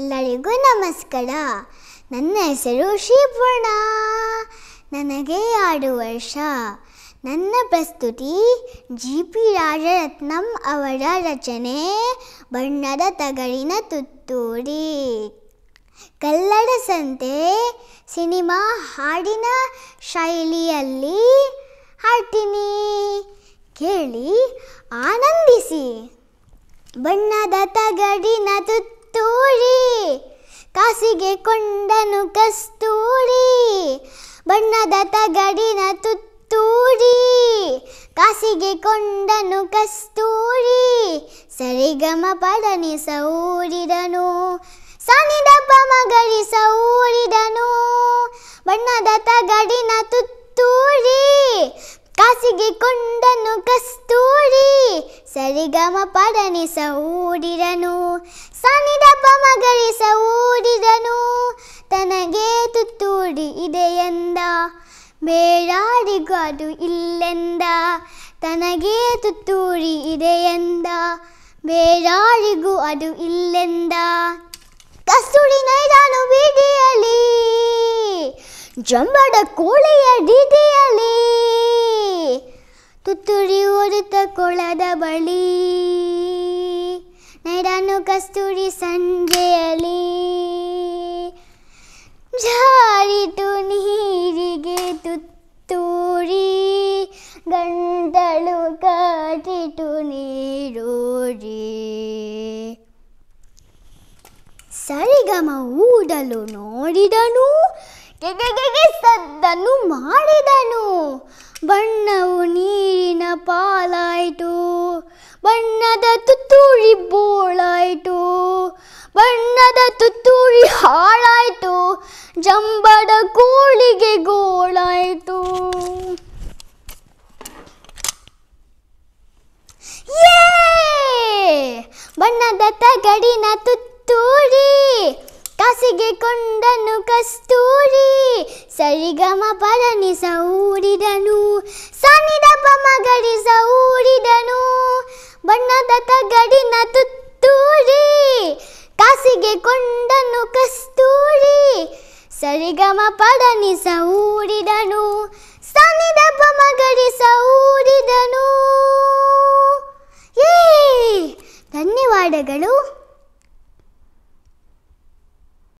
ಎಲ್ಲರಿಗೂ ನಮಸ್ಕಾರ ನನ್ನ ಹೆಸರು ಶ್ರೀಪೂರ್ಣ ನನಗೆ ಆರು ವರ್ಷ ನನ್ನ ಪ್ರಸ್ತುತಿ ಜಿ ಪಿ ರಾಜರತ್ನಂ ಅವರ ರಚನೆ ಬಣ್ಣದ ತಗಡಿನ ತುತ್ತೂರಿ ಕಲ್ಲಡ ಸಂತೆ ಸಿನಿಮಾ ಹಾಡಿನ ಶೈಲಿಯಲ್ಲಿ ಹಾಡ್ತೀನಿ ಕೇಳಿ ಆನಂದಿಸಿ ಬಣ್ಣದ ತಗಡಿನ ತುತ್ತು ಕಸ್ತೂರಿ ಕಾಸಿಗೆ ಕೊಂಡನು ಕಸ್ತೂರಿ ಬಣ್ಣದ ತಗಡಿನ ತುತ್ತೂರಿ ಕಾಸಿಗೆ ಕೊಂಡನು ಕಸ್ತೂರಿ ಸರಿಗಮ ಸೌರಿದನು ಸಾನಿ ಸನಿದಪ್ಪ ಮಗಳಿ ಸೌರಿದನು ಬಣ್ಣದ ತಗಡಿನ ತುತ್ತೂರಿ ಕಾಸಿಗೆ ಕೊಂಡನು ಕಸ್ತೂರಿ ಸರಿಗಮ ಪಡನಿ ಸೌರಿದನು ಸಣ್ಣಿದಪ್ಪ ಮಗಳಿಸ ಓಡಿದನು ತನಗೆ ತುತ್ತೂಡಿ ಇದೆಯೆಂದ ಬೇಡಾಡಿಗಾದು ಇಲ್ಲೆಂದ ತನಗೆ ತುತ್ತೂರಿ ಇದೆಯೆಂದ ಬೇರಾರಿಗೂ ಅದು ಇಲ್ಲೆಂದ ಕಸ್ತೂರಿ ನೈದಾನು ಬೀದಿಯಲ್ಲಿ ಜಂಬಡ ಕೋಳಿಯ ಡಿದಿಯಲ್ಲಿ ತುತ್ತೂರಿ ಓಡುತ್ತ ಕೊಳದ ಬಳಿ ನೈರಾನು ಕಸ್ತೂರಿ ಸಂಜೆಯಲ್ಲಿ ಜಾರಿತು ನೀರಿಗೆ ತುತ್ತೂರಿ ಗಂಟಳು ಕಾಟಿತು ನೀರೂರಿ ಸರಿಗಮ ಊಡಲು ನೋಡಿದನು ಕೆಗೆಗೆಗೆ ಸದ್ದನು ಮಾಡಿದನು ಬಣ್ಣವು ನೀರಿನ ಪಾಲ್ ತುತ್ತೂರಿ ಬೋಳಾಯ್ತು ಬಣ್ಣದ ತುತ್ತೂರಿ ಹಾಳಾಯಿತು ಜಂಬಡ ಕೋಳಿಗೆ ಗೋಳಾಯ್ತು ಬಣ್ಣದ ತಗಡಿನ ತುತ್ತೂರಿ ಕಾಸಿಗೆ ಕೊಂಡನು ಕಸ್ತೂರಿ ಸರಿಗಮ ಪಳನಿಸ ಊರಿದನು ಸನಿದ ಮಗಳಿಸ ಕಡಿನ ತುತ್ತೂರಿ ಕಾಸಿಗೆ ಕೊಂಡನು ಕಸ್ತೂರಿ ಸರಿಗಮ ಪಡನಿ ಊರಿದನು ಸನಿದಪ್ಪ ಮಗಡಿ ಊರಿದನು ಏ ಧನ್ಯವಾದಗಳು